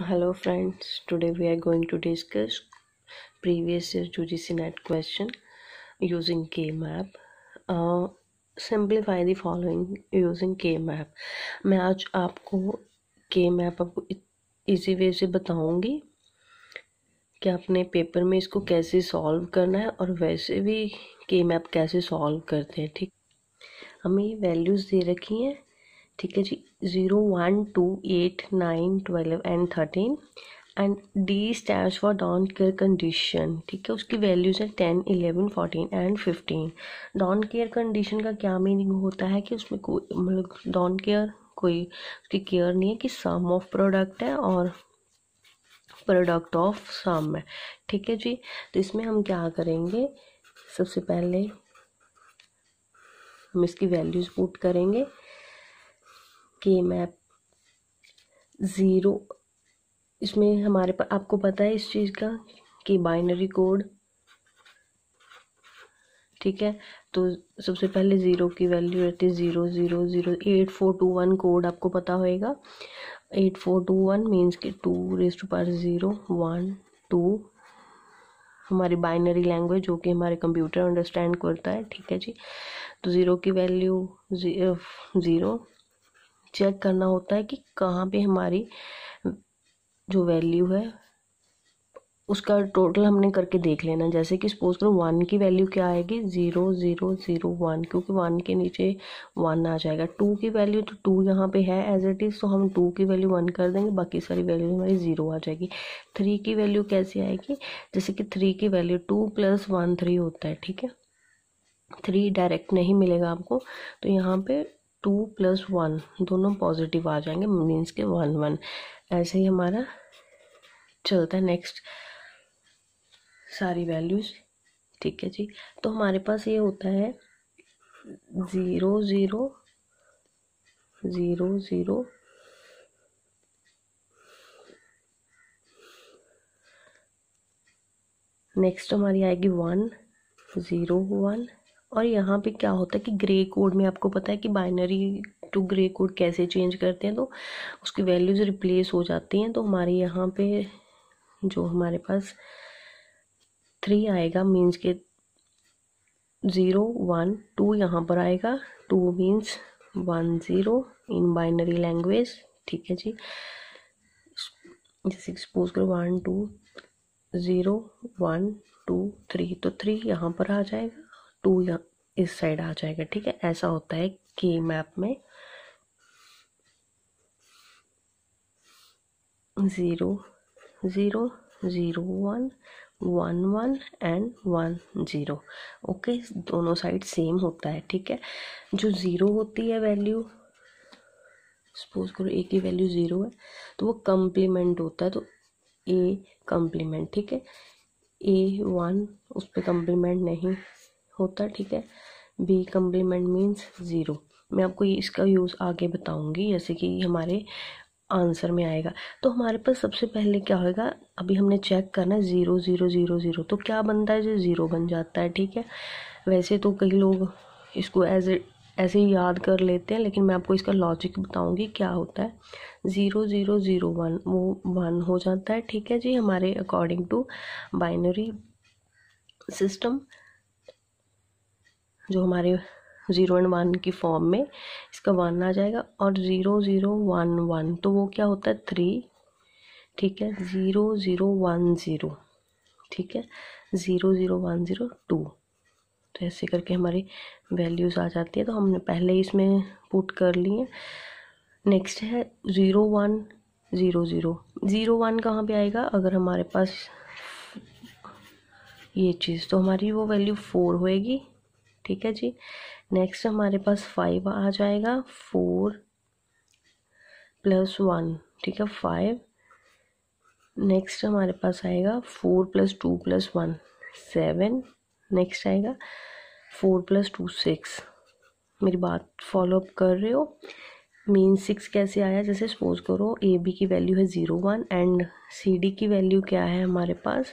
hello friends today we are going to discuss previous year U G C NET question using K map simplify the following using K map मैं आज आपको के map आपको easy way से बताऊंगी कि आपने पेपर में इसको कैसे सॉल्व करना है और वैसे भी के मैप कैसे सॉल्व करते हैं ठीक हमें ये वैल्यूज़ दे रखी हैं ठीक है जी zero one two eight nine twelve and thirteen and D stand for don't care condition ठीक है उसकी वैल्यूज़ है ten eleven fourteen and fifteen don't care condition का क्या मीनिंग होता है कि उसमें कोई मतलब डॉन केयर कोई उसकी केयर नहीं है कि सम ऑफ प्रोडक्ट है और प्रोडक्ट ऑफ सम है ठीक है जी तो इसमें हम क्या करेंगे सबसे पहले हम इसकी वैल्यूज़ पुट करेंगे के मैप ज़ीरो इसमें हमारे पास आपको पता है इस चीज़ का कि बाइनरी कोड ठीक है तो सबसे पहले ज़ीरो की वैल्यू रहती है zero zero zero eight four two one code आपको पता होएगा eight four two one means के two raise to power zero one two हमारी बाइनरी लैंग्वेज जो कि हमारे कंप्यूटर अंडरस्टैंड करता है ठीक है जी तो ज़ीरो की वैल्यू ज़ीरो चेक करना होता है कि कहाँ पे हमारी जो वैल्यू है उसका टोटल हमने करके देख लेना जैसे कि सपोज करो वन की वैल्यू क्या आएगी ज़ीरो ज़ीरो ज़ीरो वन क्योंकि वन के नीचे वन आ जाएगा टू की वैल्यू तो टू यहाँ पे है एज इट इज़ तो हम टू की वैल्यू वन कर देंगे बाकी सारी वैल्यू हमारी ज़ीरो आ जाएगी थ्री की वैल्यू कैसे आएगी जैसे कि थ्री की value two plus one three होता है ठीक है थ्री डायरेक्ट नहीं मिलेगा आपको तो यहाँ पर टू प्लस वन दोनों पॉजिटिव आ जाएंगे मीन्स के वन वन ऐसे ही हमारा चलता है नेक्स्ट सारी वैल्यूज़ ठीक है जी तो हमारे पास ये होता है zero zero zero zero next हमारी आएगी वन ज़ीरो वन और यहाँ पे क्या होता है कि ग्रे कोड में आपको पता है कि बाइनरी टू ग्रे कोड कैसे चेंज करते हैं तो उसकी वैल्यूज़ रिप्लेस हो जाती हैं तो हमारे यहाँ पे जो हमारे पास थ्री आएगा मीन्स के ज़ीरो वन टू यहाँ पर आएगा two means one zero in binary language ठीक है जी जैसे सपोज करो one two zero one two three तो थ्री यहाँ पर आ जाएगा टू या इस साइड आ जाएगा ठीक है ऐसा होता है की मैप में zero zero zero one one one and one zero okay दोनों साइड सेम होता है ठीक है जो ज़ीरो होती है वैल्यू सपोज करो ए की वैल्यू ज़ीरो है तो वो कम्प्लीमेंट होता है तो ए कम्प्लीमेंट ठीक है ए वन उस पर कम्प्लीमेंट नहीं होता ठीक है बी कम्प्लीमेंट मीन्स ज़ीरो मैं आपको ये इसका यूज़ आगे बताऊंगी जैसे कि हमारे आंसर में आएगा तो हमारे पास सबसे पहले क्या होगा अभी हमने चेक करना है ज़ीरो ज़ीरो ज़ीरो ज़ीरो तो क्या बनता है जो ज़ीरो बन जाता है ठीक है वैसे तो कई लोग इसको एज ए ऐसे ही याद कर लेते हैं लेकिन मैं आपको इसका लॉजिक बताऊंगी क्या होता है ज़ीरो ज़ीरो ज़ीरो वन वो वन हो जाता है ठीक है जी हमारे अकॉर्डिंग टू बाइनरी सिस्टम जो हमारे ज़ीरो एंड वन की फॉर्म में इसका वन आ जाएगा और ज़ीरो ज़ीरो वन वन तो वो क्या होता है थ्री ठीक है ज़ीरो ज़ीरो वन ज़ीरो ठीक है zero zero one zero two तो ऐसे करके हमारी वैल्यूज़ आ जाती है तो हमने पहले इसमें पुट कर लिए नेक्स्ट है zero one zero zero zero one कहाँ पर आएगा अगर हमारे पास ये चीज़ तो हमारी वो वैल्यू फोर होएगी ठीक है जी नेक्स्ट हमारे पास फाइव आ जाएगा फोर प्लस वन ठीक है फाइव नेक्स्ट हमारे पास आएगा four plus two plus one seven next आएगा फोर प्लस टू सिक्स मेरी बात फॉलोअप कर रहे हो मीन सिक्स कैसे आया जैसे सपोज करो ए बी की वैल्यू है zero one and C D की वैल्यू क्या है हमारे पास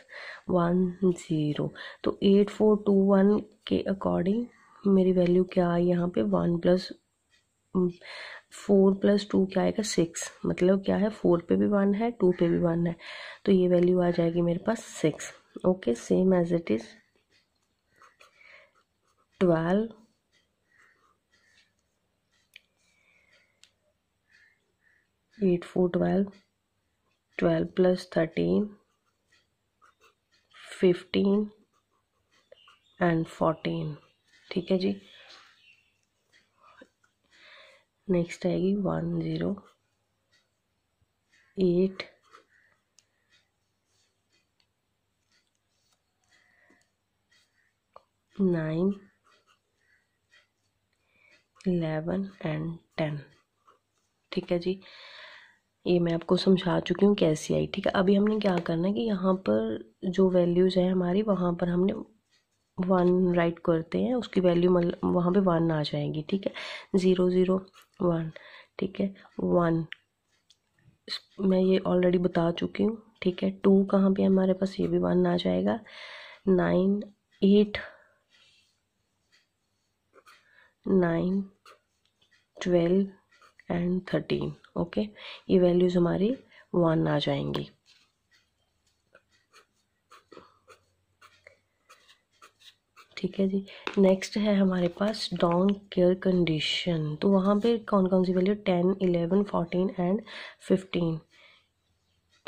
वन ज़ीरो तो एट फोर टू वन के अकॉर्डिंग मेरी वैल्यू क्या आई यहाँ पे one plus four plus two क्या आएगा सिक्स मतलब क्या है फोर पे भी वन है टू पे भी वन है तो ये वैल्यू आ जाएगी मेरे पास six okay same as it is twelve eight four twelve twelve plus thirteen fifteen and fourteen ठीक है जी नेक्स्ट आएगी one zero eight nine eleven and ten ठीक है जी ये मैं आपको समझा चुकी हूँ कैसी आई ठीक है अभी हमने क्या करना है कि यहाँ पर जो वैल्यूज है हमारी वहाँ पर हमने वन राइट करते हैं उसकी वैल्यू मतलब वहाँ पे वन आ जाएगी ठीक है ज़ीरो ज़ीरो वन ठीक है वन मैं ये ऑलरेडी बता चुकी हूँ ठीक है टू कहाँ पे हमारे पास ये भी वन आ जाएगा nine eight nine twelve and thirteen okay ये वैल्यूज़ हमारी वन आ जाएंगी ठीक है जी नेक्स्ट है हमारे पास डाउन केयर कंडीशन तो वहाँ पे कौन कौन सी value ten eleven fourteen and fifteen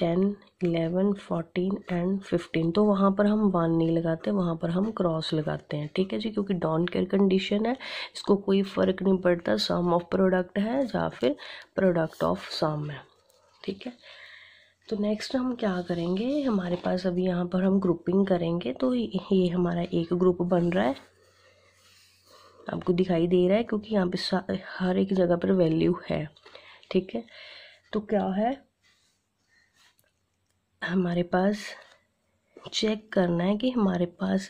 ten eleven fourteen and fifteen तो वहाँ पर हम वन नहीं लगाते वहाँ पर हम क्रॉस लगाते हैं ठीक है जी क्योंकि डॉन केयर कंडीशन है इसको कोई फ़र्क नहीं पड़ता सम ऑफ प्रोडक्ट है या फिर प्रोडक्ट ऑफ सम है ठीक है तो नेक्स्ट हम क्या करेंगे हमारे पास अभी यहाँ पर हम ग्रुपिंग करेंगे तो ये हमारा एक ग्रुप बन रहा है आपको दिखाई दे रहा है क्योंकि यहाँ पे हर एक जगह पर वैल्यू है ठीक है तो क्या है हमारे पास चेक करना है कि हमारे पास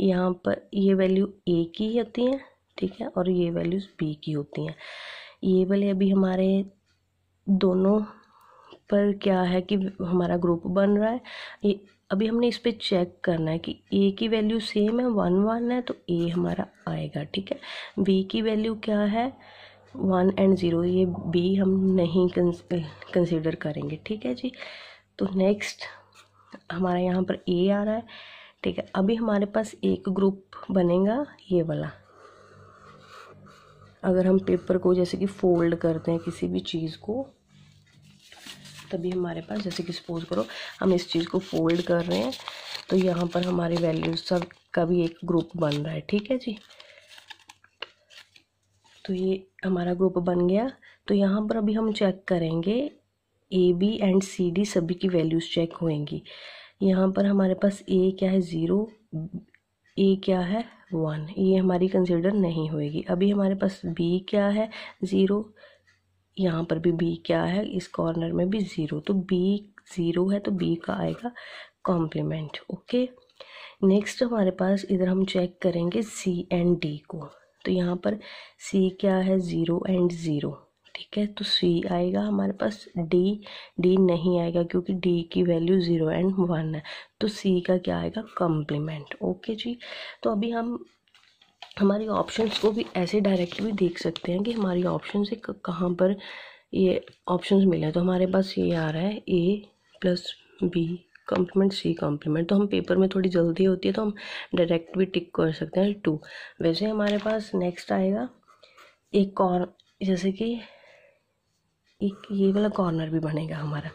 यहाँ पर ये वैल्यू ए की होती हैं ठीक है और ये वैल्यूज़ बी की होती हैं ये वाले अभी हमारे दोनों पर क्या है कि हमारा ग्रुप बन रहा है ये अभी हमने इस पर चेक करना है कि ए की वैल्यू सेम है वन वन है तो ए हमारा आएगा ठीक है बी की वैल्यू क्या है वन एंड ज़ीरो ये बी हम नहीं कंसिडर करेंगे ठीक है जी तो नेक्स्ट हमारे यहाँ पर ए आ रहा है ठीक है अभी हमारे पास एक ग्रुप बनेगा ये वाला अगर हम पेपर को जैसे कि फोल्ड करते हैं किसी भी चीज़ को तभी हमारे पास जैसे कि सपोज करो हम इस चीज़ को फोल्ड कर रहे हैं तो यहाँ पर हमारे वैल्यूज सब का भी एक ग्रुप बन रहा है ठीक है जी तो ये हमारा ग्रुप बन गया तो यहाँ पर अभी हम चेक करेंगे A B and C D सभी की वैल्यूज़ चेक होएंगी यहाँ पर हमारे पास ए क्या है ज़ीरो ए क्या है वन ये हमारी कंसिडर नहीं होएगी अभी हमारे पास बी क्या है ज़ीरो यहाँ पर भी बी क्या है इस कॉर्नर में भी ज़ीरो तो बी ज़ीरो है तो बी का आएगा कॉम्प्लीमेंट ओके नेक्स्ट हमारे पास इधर हम चेक करेंगे सी एंड डी को तो यहाँ पर सी क्या है ज़ीरो एंड ज़ीरो ठीक है तो सी आएगा हमारे पास डी डी नहीं आएगा क्योंकि डी की वैल्यू ज़ीरो एंड वन है तो सी का क्या आएगा कम्प्लीमेंट ओके जी तो अभी हम हमारी ऑप्शंस को भी ऐसे डायरेक्ट भी देख सकते हैं कि हमारी ऑप्शन से कहाँ पर ये ऑप्शंस मिले तो हमारे पास ये आ रहा है A plus B complement C complement तो हम पेपर में थोड़ी जल्दी होती है तो हम डायरेक्ट भी टिक कर सकते हैं टू वैसे हमारे पास नेक्स्ट आएगा एक और जैसे कि एक ये वाला कॉर्नर भी बनेगा हमारा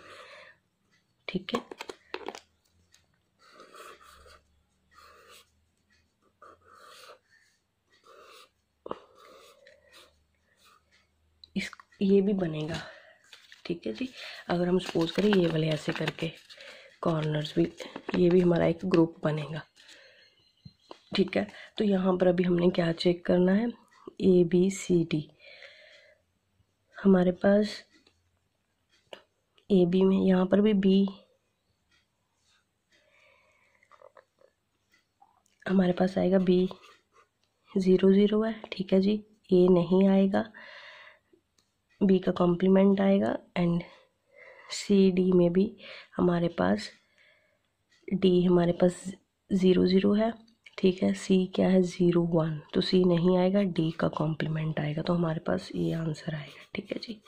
ठीक है इस ये भी बनेगा ठीक है जी अगर हम सपोज करें ये वाले ऐसे करके कॉर्नर्स भी ये भी हमारा एक ग्रुप बनेगा ठीक है तो यहाँ पर अभी हमने क्या चेक करना है ए बी सी डी हमारे पास ए बी में यहाँ पर भी बी हमारे पास आएगा बी ज़ीरो ज़ीरो है ठीक है जी ए नहीं आएगा बी का कॉम्प्लीमेंट आएगा एंड सी डी में भी हमारे पास डी हमारे पास ज़ीरो ज़ीरो है ठीक है सी क्या है ज़ीरो वन तो सी नहीं आएगा डी का कॉम्प्लीमेंट आएगा तो हमारे पास ये आंसर आएगा ठीक है जी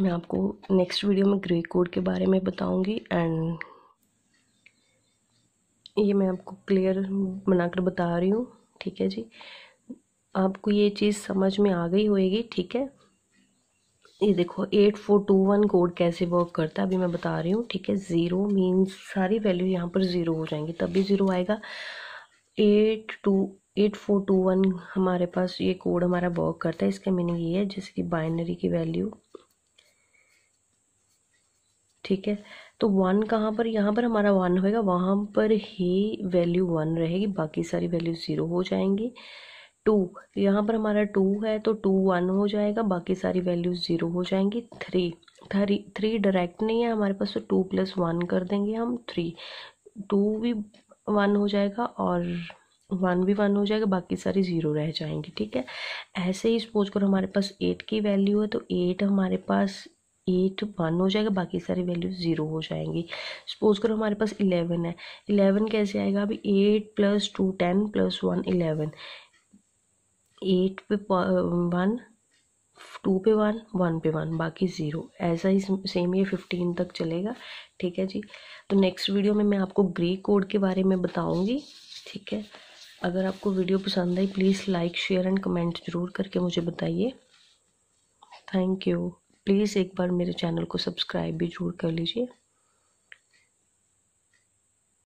मैं आपको नेक्स्ट वीडियो में ग्रे कोड के बारे में बताऊंगी एंड ये मैं आपको क्लियर बनाकर बता रही हूँ ठीक है जी आपको ये चीज़ समझ में आ गई होएगी ठीक है ये देखो eight four two one code कैसे वर्क करता है अभी मैं बता रही हूँ ठीक है ज़ीरो मीन्स सारी वैल्यू यहाँ पर ज़ीरो हो जाएंगी तब भी ज़ीरो आएगा eight two eight four two one हमारे पास ये कोड हमारा वर्क करता है इसका मीनिंग ये है जैसे कि बाइनरी की वैल्यू ठीक है तो वन कहाँ पर यहाँ पर हमारा वन होएगा वहाँ पर ही वैल्यू वन रहेगी बाकी सारी वैल्यू ज़ीरो हो जाएंगी टू यहाँ पर हमारा टू है तो टू वन हो जाएगा बाकी सारी वैल्यू ज़ीरो हो जाएंगी थ्री थ्री थ्री डायरेक्ट नहीं है हमारे पास तो टू प्लस वन कर देंगे हम थ्री टू भी वन हो जाएगा और वन भी वन हो जाएगा बाकी सारी ज़ीरो रह जाएंगी ठीक है ऐसे ही सपोज करो हमारे पास एट की वैल्यू है तो एट हमारे पास एट वन हो जाएगा बाकी सारी वैल्यू ज़ीरो हो जाएंगी सपोज करो हमारे पास इलेवन है इलेवन कैसे आएगा अभी eight plus two ten plus one eleven eight पे वन टू पे वन वन पे वन बाकी ज़ीरो ऐसा ही सेम ये फिफ्टीन तक चलेगा ठीक है जी तो नेक्स्ट वीडियो में मैं आपको ग्रीक कोड के बारे में बताऊंगी ठीक है अगर आपको वीडियो पसंद आई please like share and comment ज़रूर करके मुझे बताइए थैंक यू प्लीज़ एक बार मेरे चैनल को सब्सक्राइब भी जरूर कर लीजिए